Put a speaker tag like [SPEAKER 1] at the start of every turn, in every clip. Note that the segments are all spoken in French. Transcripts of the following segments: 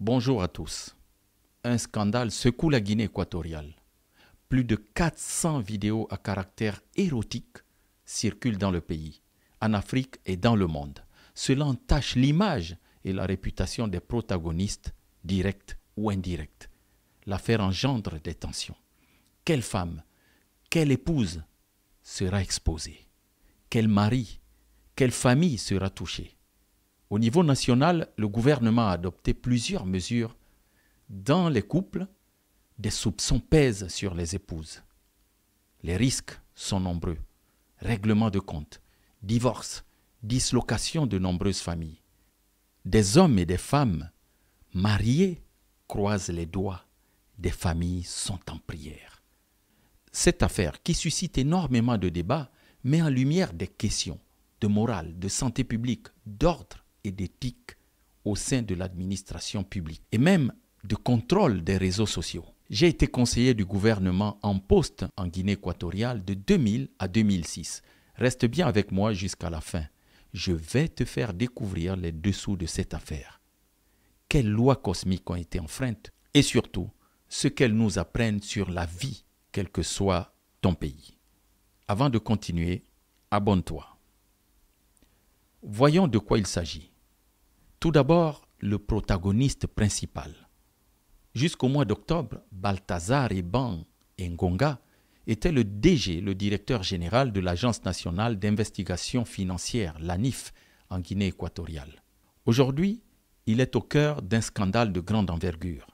[SPEAKER 1] Bonjour à tous. Un scandale secoue la Guinée équatoriale. Plus de 400 vidéos à caractère érotique circulent dans le pays, en Afrique et dans le monde. Cela entache l'image et la réputation des protagonistes, directs ou indirects. L'affaire engendre des tensions. Quelle femme, quelle épouse sera exposée Quel mari, quelle famille sera touchée au niveau national, le gouvernement a adopté plusieurs mesures. Dans les couples, des soupçons pèsent sur les épouses. Les risques sont nombreux. Règlement de comptes, divorce, dislocation de nombreuses familles. Des hommes et des femmes mariés croisent les doigts. Des familles sont en prière. Cette affaire qui suscite énormément de débats met en lumière des questions de morale, de santé publique, d'ordre et d'éthique au sein de l'administration publique et même de contrôle des réseaux sociaux. J'ai été conseiller du gouvernement en poste en Guinée équatoriale de 2000 à 2006. Reste bien avec moi jusqu'à la fin. Je vais te faire découvrir les dessous de cette affaire. Quelles lois cosmiques ont été enfreintes et surtout ce qu'elles nous apprennent sur la vie, quel que soit ton pays. Avant de continuer, abonne-toi. Voyons de quoi il s'agit. Tout d'abord, le protagoniste principal. Jusqu'au mois d'octobre, Balthazar Eban Ngonga était le DG, le directeur général de l'Agence nationale d'investigation financière, l'ANIF, en Guinée équatoriale. Aujourd'hui, il est au cœur d'un scandale de grande envergure.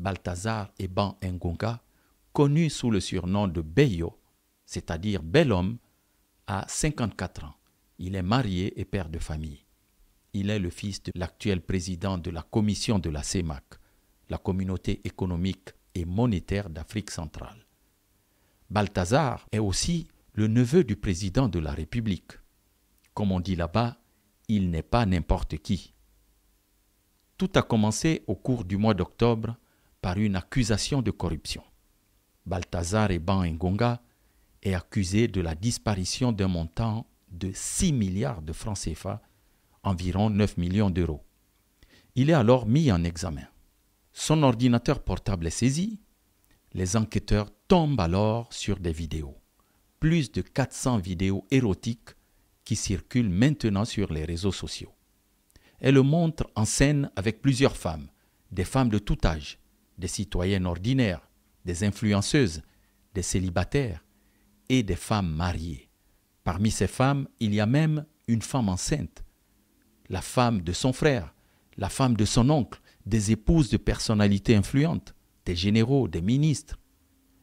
[SPEAKER 1] Balthazar Eban Ngonga, connu sous le surnom de Beyo, c'est-à-dire Bel Homme, a 54 ans. Il est marié et père de famille. Il est le fils de l'actuel président de la commission de la CEMAC, la communauté économique et monétaire d'Afrique centrale. Balthazar est aussi le neveu du président de la République. Comme on dit là-bas, il n'est pas n'importe qui. Tout a commencé au cours du mois d'octobre par une accusation de corruption. Balthazar Eban Ngonga est accusé de la disparition d'un montant de 6 milliards de francs CFA environ 9 millions d'euros. Il est alors mis en examen. Son ordinateur portable est saisi. Les enquêteurs tombent alors sur des vidéos. Plus de 400 vidéos érotiques qui circulent maintenant sur les réseaux sociaux. Elle le montre en scène avec plusieurs femmes, des femmes de tout âge, des citoyennes ordinaires, des influenceuses, des célibataires et des femmes mariées. Parmi ces femmes, il y a même une femme enceinte la femme de son frère, la femme de son oncle, des épouses de personnalités influentes, des généraux, des ministres.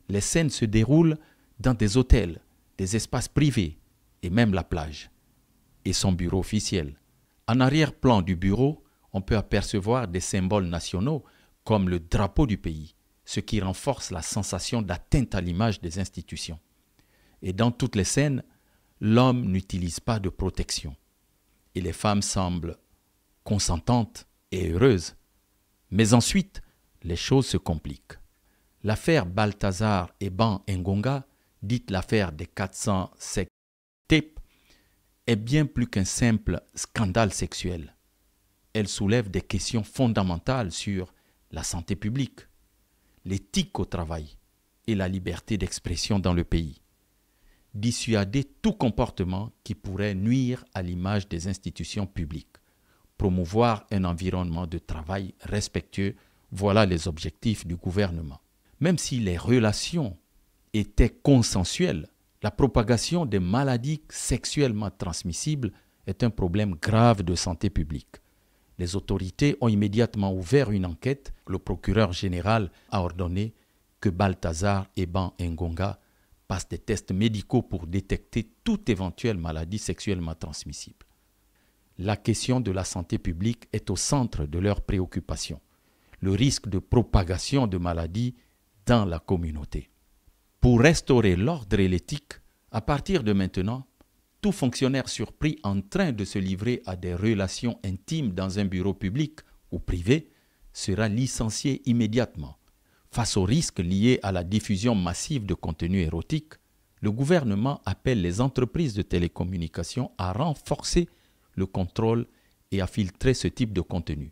[SPEAKER 1] Les scènes se déroulent dans des hôtels, des espaces privés et même la plage. Et son bureau officiel. En arrière-plan du bureau, on peut apercevoir des symboles nationaux comme le drapeau du pays, ce qui renforce la sensation d'atteinte à l'image des institutions. Et dans toutes les scènes, l'homme n'utilise pas de protection et les femmes semblent consentantes et heureuses. Mais ensuite, les choses se compliquent. L'affaire Balthazar et Ban Ngonga, dite l'affaire des 400 TEP, est bien plus qu'un simple scandale sexuel. Elle soulève des questions fondamentales sur la santé publique, l'éthique au travail et la liberté d'expression dans le pays dissuader tout comportement qui pourrait nuire à l'image des institutions publiques, promouvoir un environnement de travail respectueux, voilà les objectifs du gouvernement. Même si les relations étaient consensuelles, la propagation des maladies sexuellement transmissibles est un problème grave de santé publique. Les autorités ont immédiatement ouvert une enquête. Le procureur général a ordonné que Balthazar Eban Ngonga passent des tests médicaux pour détecter toute éventuelle maladie sexuellement transmissible. La question de la santé publique est au centre de leurs préoccupations, le risque de propagation de maladies dans la communauté. Pour restaurer l'ordre et l'éthique, à partir de maintenant, tout fonctionnaire surpris en train de se livrer à des relations intimes dans un bureau public ou privé sera licencié immédiatement Face aux risques liés à la diffusion massive de contenus érotiques, le gouvernement appelle les entreprises de télécommunications à renforcer le contrôle et à filtrer ce type de contenu.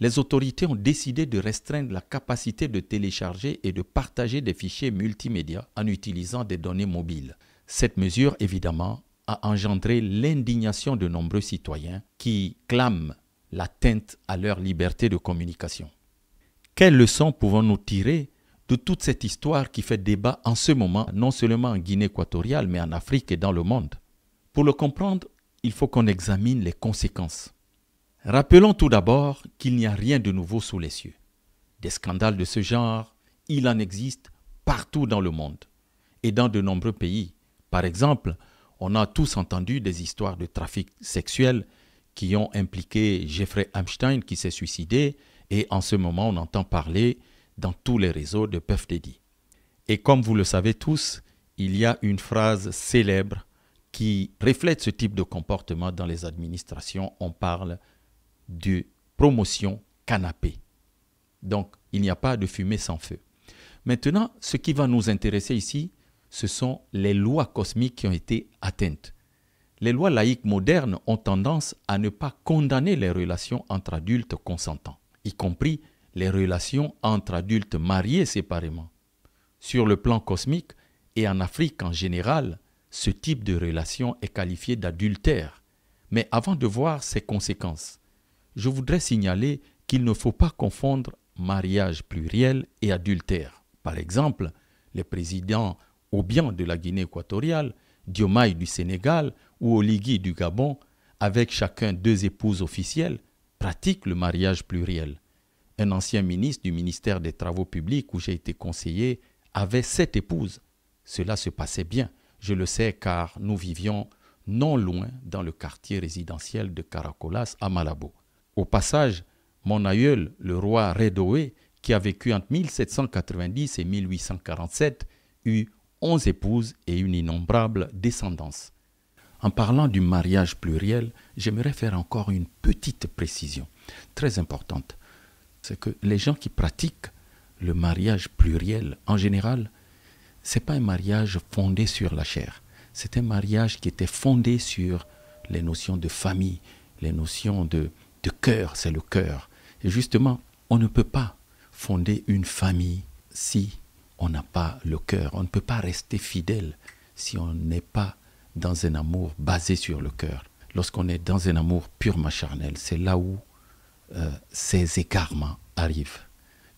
[SPEAKER 1] Les autorités ont décidé de restreindre la capacité de télécharger et de partager des fichiers multimédia en utilisant des données mobiles. Cette mesure, évidemment, a engendré l'indignation de nombreux citoyens qui clament l'atteinte à leur liberté de communication. Quelles leçons pouvons-nous tirer de toute cette histoire qui fait débat en ce moment, non seulement en Guinée équatoriale, mais en Afrique et dans le monde Pour le comprendre, il faut qu'on examine les conséquences. Rappelons tout d'abord qu'il n'y a rien de nouveau sous les cieux. Des scandales de ce genre, il en existe partout dans le monde et dans de nombreux pays. Par exemple, on a tous entendu des histoires de trafic sexuel qui ont impliqué Jeffrey Einstein qui s'est suicidé, et en ce moment, on entend parler dans tous les réseaux de Puff Et comme vous le savez tous, il y a une phrase célèbre qui reflète ce type de comportement dans les administrations. On parle de promotion canapé. Donc, il n'y a pas de fumée sans feu. Maintenant, ce qui va nous intéresser ici, ce sont les lois cosmiques qui ont été atteintes. Les lois laïques modernes ont tendance à ne pas condamner les relations entre adultes consentants y compris les relations entre adultes mariés séparément. Sur le plan cosmique et en Afrique en général, ce type de relation est qualifié d'adultère. Mais avant de voir ses conséquences, je voudrais signaler qu'il ne faut pas confondre mariage pluriel et adultère. Par exemple, les présidents bien de la Guinée équatoriale, Diomaye du Sénégal ou Oligui du Gabon, avec chacun deux épouses officielles, pratique le mariage pluriel. Un ancien ministre du ministère des Travaux publics où j'ai été conseiller avait sept épouses. Cela se passait bien, je le sais car nous vivions non loin dans le quartier résidentiel de Caracolas à Malabo. Au passage, mon aïeul, le roi Redoé, qui a vécu entre 1790 et 1847, eut onze épouses et une innombrable descendance. En parlant du mariage pluriel, j'aimerais faire encore une petite précision, très importante. C'est que les gens qui pratiquent le mariage pluriel en général, c'est pas un mariage fondé sur la chair. C'est un mariage qui était fondé sur les notions de famille, les notions de, de cœur, c'est le cœur. Et justement, on ne peut pas fonder une famille si on n'a pas le cœur. On ne peut pas rester fidèle si on n'est pas dans un amour basé sur le cœur, lorsqu'on est dans un amour purement charnel, c'est là où euh, ces écarments arrivent.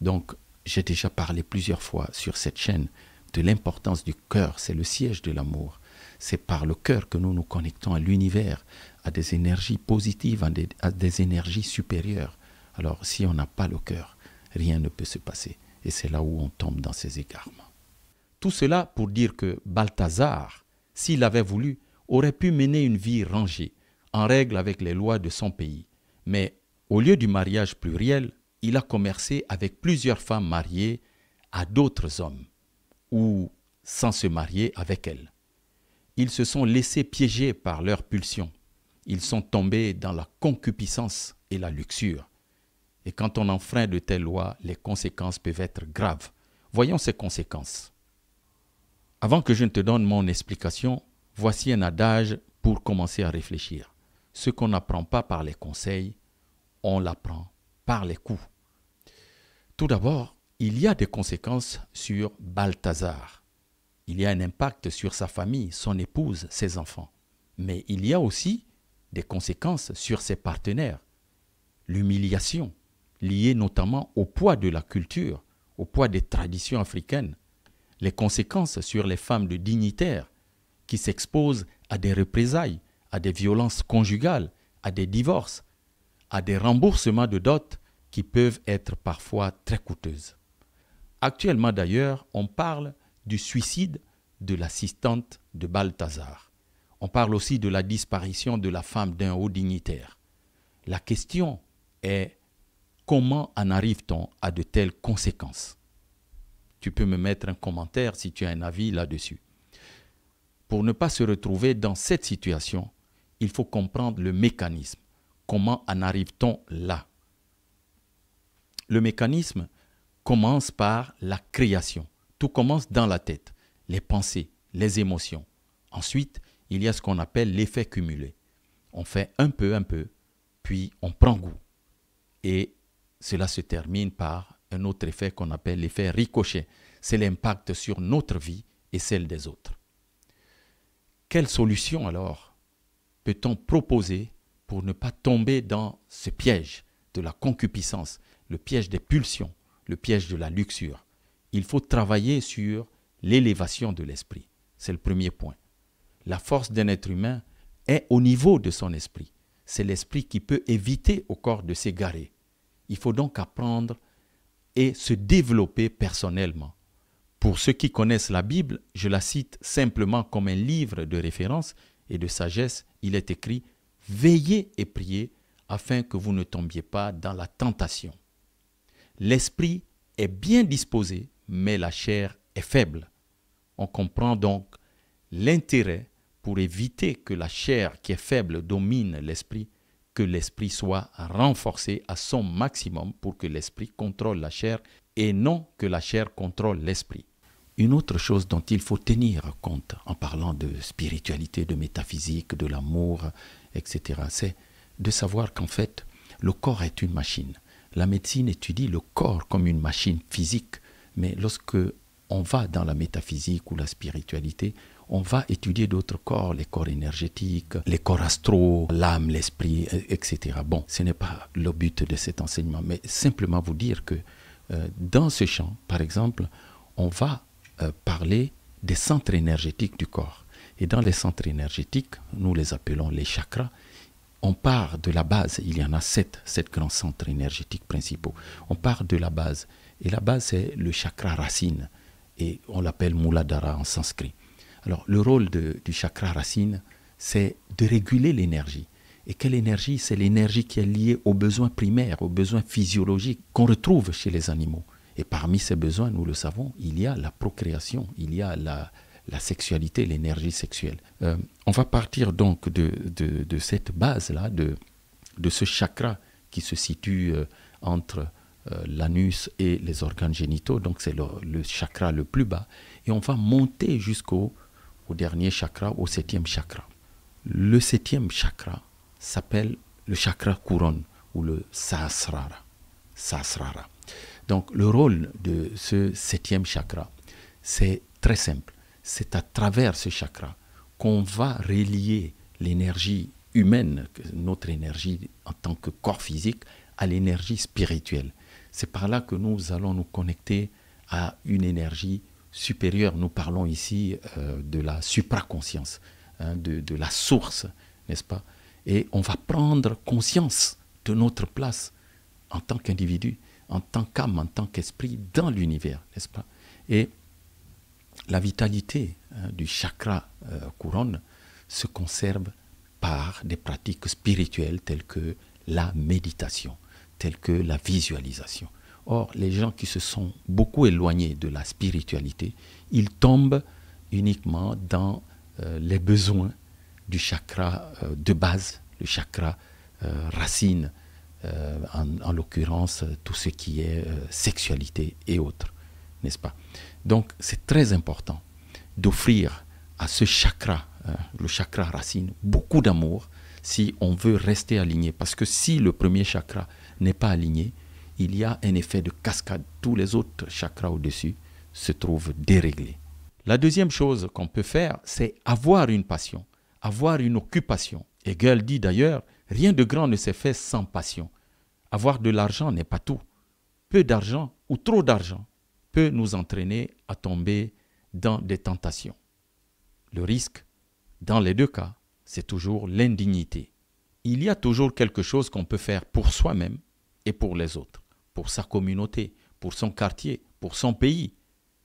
[SPEAKER 1] Donc, j'ai déjà parlé plusieurs fois sur cette chaîne de l'importance du cœur, c'est le siège de l'amour. C'est par le cœur que nous nous connectons à l'univers, à des énergies positives, à des, énergies supérieures. Alors, si on n'a pas le cœur, rien ne peut se passer. Et c'est là où on tombe dans ces égarements. Tout cela pour dire que Balthazar, s'il avait voulu, aurait pu mener une vie rangée, en règle avec les lois de son pays. Mais au lieu du mariage pluriel, il a commercé avec plusieurs femmes mariées à d'autres hommes, ou sans se marier avec elles. Ils se sont laissés piéger par leurs pulsions. Ils sont tombés dans la concupiscence et la luxure. Et quand on enfreint de telles lois, les conséquences peuvent être graves. Voyons ces conséquences. Avant que je ne te donne mon explication, voici un adage pour commencer à réfléchir. Ce qu'on n'apprend pas par les conseils, on l'apprend par les coups. Tout d'abord, il y a des conséquences sur Balthazar. Il y a un impact sur sa famille, son épouse, ses enfants. Mais il y a aussi des conséquences sur ses partenaires. L'humiliation, liée notamment au poids de la culture, au poids des traditions africaines, les conséquences sur les femmes de dignitaires qui s'exposent à des représailles, à des violences conjugales, à des divorces, à des remboursements de dot qui peuvent être parfois très coûteuses. Actuellement d'ailleurs, on parle du suicide de l'assistante de Balthazar. On parle aussi de la disparition de la femme d'un haut dignitaire. La question est comment en arrive-t-on à de telles conséquences tu peux me mettre un commentaire si tu as un avis là-dessus. Pour ne pas se retrouver dans cette situation, il faut comprendre le mécanisme. Comment en arrive-t-on là Le mécanisme commence par la création. Tout commence dans la tête, les pensées, les émotions. Ensuite, il y a ce qu'on appelle l'effet cumulé. On fait un peu, un peu, puis on prend goût. Et cela se termine par un autre effet qu'on appelle l'effet ricochet. C'est l'impact sur notre vie et celle des autres. Quelle solution alors peut-on proposer pour ne pas tomber dans ce piège de la concupiscence, le piège des pulsions, le piège de la luxure Il faut travailler sur l'élévation de l'esprit. C'est le premier point. La force d'un être humain est au niveau de son esprit. C'est l'esprit qui peut éviter au corps de s'égarer. Il faut donc apprendre et se développer personnellement. Pour ceux qui connaissent la Bible, je la cite simplement comme un livre de référence et de sagesse. Il est écrit Veillez et priez afin que vous ne tombiez pas dans la tentation. L'esprit est bien disposé, mais la chair est faible. On comprend donc l'intérêt pour éviter que la chair qui est faible domine l'esprit l'esprit soit renforcé à son maximum pour que l'esprit contrôle la chair et non que la chair contrôle l'esprit. Une autre chose dont il faut tenir compte en parlant de spiritualité, de métaphysique, de l'amour, etc., c'est de savoir qu'en fait, le corps est une machine. La médecine étudie le corps comme une machine physique, mais lorsque on va dans la métaphysique ou la spiritualité, on va étudier d'autres corps, les corps énergétiques, les corps astraux, l'âme, l'esprit, euh, etc. Bon, ce n'est pas le but de cet enseignement, mais simplement vous dire que euh, dans ce champ, par exemple, on va euh, parler des centres énergétiques du corps. Et dans les centres énergétiques, nous les appelons les chakras, on part de la base, il y en a sept, sept grands centres énergétiques principaux. On part de la base. Et la base, c'est le chakra racine. Et on l'appelle Muladhara en sanskrit. Alors, le rôle du chakra racine, c'est de réguler l'énergie. Et quelle énergie C'est l'énergie qui est liée aux besoins primaires, aux besoins physiologiques qu'on retrouve chez les animaux. Et parmi ces besoins, nous le savons, il y a la procréation, il y a la, sexualité, l'énergie sexuelle. Euh, on va partir donc de, cette base-là, de, ce chakra qui se situe euh, entre euh, l'anus et les organes génitaux, donc c'est le, le, chakra le plus bas, et on va monter jusqu'au au dernier chakra, au septième chakra. Le septième chakra s'appelle le chakra couronne ou le sahasrara. sahasrara. Donc le rôle de ce septième chakra, c'est très simple. C'est à travers ce chakra qu'on va relier l'énergie humaine, notre énergie en tant que corps physique, à l'énergie spirituelle. C'est par là que nous allons nous connecter à une énergie supérieure, nous parlons ici euh, de la supraconscience, hein, de, la source, n'est-ce pas Et on va prendre conscience de notre place en tant qu'individu, en tant qu'âme, en tant qu'esprit dans l'univers, n'est-ce pas Et la vitalité hein, du chakra euh, couronne se conserve par des pratiques spirituelles telles que la méditation, telles que la visualisation. Or, les gens qui se sont beaucoup éloignés de la spiritualité, ils tombent uniquement dans euh, les besoins du chakra euh, de base, le chakra euh, racine, en, en l'occurrence tout ce qui est sexualité et autres, n'est-ce pas Donc, c'est très important d'offrir à ce chakra, le chakra racine, beaucoup d'amour si on veut rester aligné. Parce que si le premier chakra n'est pas aligné, il y a un effet de cascade. Tous les autres chakras au-dessus se trouvent déréglés. La deuxième chose qu'on peut faire, c'est avoir une passion, avoir une occupation. Hegel dit d'ailleurs, rien de grand ne s'est fait sans passion. Avoir de l'argent n'est pas tout. Peu d'argent ou trop d'argent peut nous entraîner à tomber dans des tentations. Le risque, dans les deux cas, c'est toujours l'indignité. Il y a toujours quelque chose qu'on peut faire pour soi-même et pour les autres pour sa communauté, pour son quartier, pour son pays.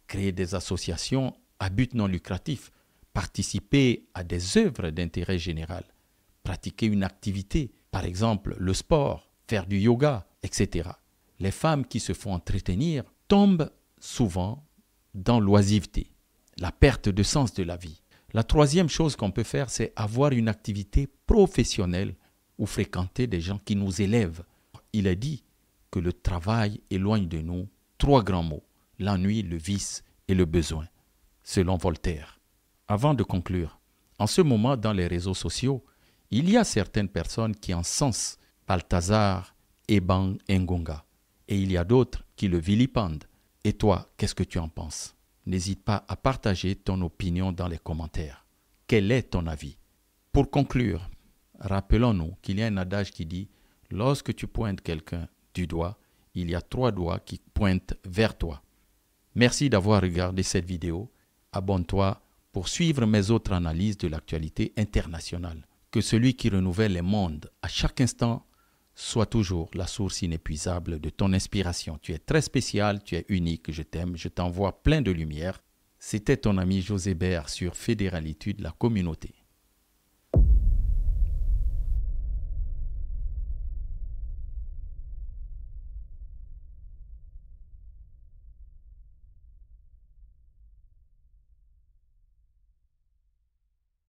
[SPEAKER 1] Créer des associations à but non lucratif, participer à des œuvres d'intérêt général, pratiquer une activité, par exemple le sport, faire du yoga, etc. Les femmes qui se font entretenir tombent souvent dans l'oisiveté, la perte de sens de la vie. La troisième chose qu'on peut faire, c'est avoir une activité professionnelle ou fréquenter des gens qui nous élèvent. Il est dit le travail éloigne de nous trois grands mots, l'ennui, le vice et le besoin, selon Voltaire. Avant de conclure, en ce moment dans les réseaux sociaux, il y a certaines personnes qui encensent Balthazar bang Ngonga et il y a d'autres qui le vilipendent. Et toi, qu'est-ce que tu en penses N'hésite pas à partager ton opinion dans les commentaires. Quel est ton avis Pour conclure, rappelons-nous qu'il y a un adage qui dit Lorsque tu pointes quelqu'un du doigt, il y a trois doigts qui pointent vers toi. Merci d'avoir regardé cette vidéo. Abonne-toi pour suivre mes autres analyses de l'actualité internationale. Que celui qui renouvelle les mondes à chaque instant soit toujours la source inépuisable de ton inspiration. Tu es très spécial, tu es unique, je t'aime, je t'envoie plein de lumière. C'était ton ami José Bert sur Fédéralitude, la communauté.